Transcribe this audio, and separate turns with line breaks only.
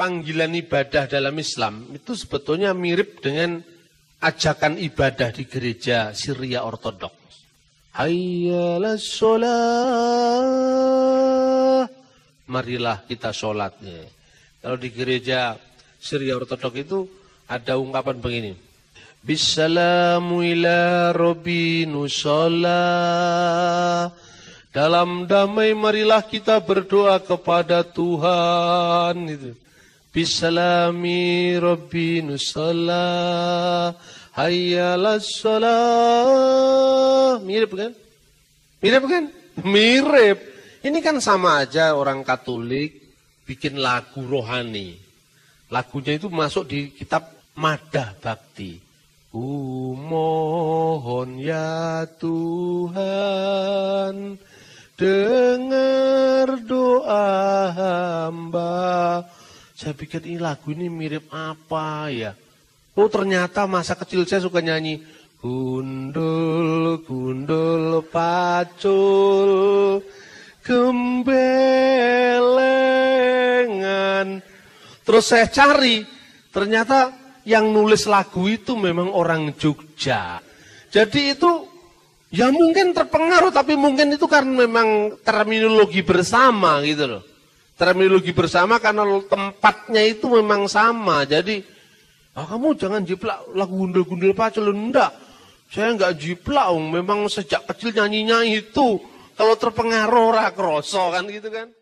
panggilan ibadah dalam Islam itu sebetulnya mirip dengan ajakan ibadah di gereja Syria Ortodok.
Hayyalah sholat.
Marilah kita sholat. Kalau di gereja Syria Ortodok itu ada ungkapan begini. Bissalamu ila sholat. Dalam damai marilah kita berdoa kepada Tuhan. Itu. Bisalami Rabbi Nusala Hayyalas Salah Mirip kan? Mirip kan? Mirip Ini kan sama aja orang katolik Bikin lagu rohani Lagunya itu masuk di kitab Madah Bakti
Ku ya Tuhan Dengar doa
saya pikir ini lagu ini mirip apa ya. Oh ternyata masa kecil saya suka nyanyi. Gundul, gundul, pacul, gembelengan. Terus saya cari, ternyata yang nulis lagu itu memang orang Jogja. Jadi itu ya mungkin terpengaruh, tapi mungkin itu karena memang terminologi bersama gitu loh terminologi bersama karena tempatnya itu memang sama. Jadi, ah, kamu jangan jiplak lagu gundul-gundul pacul. Enggak, saya enggak jiplak. Memang sejak kecil nyanyinya itu. Kalau terpengaruh rakroso kan gitu kan.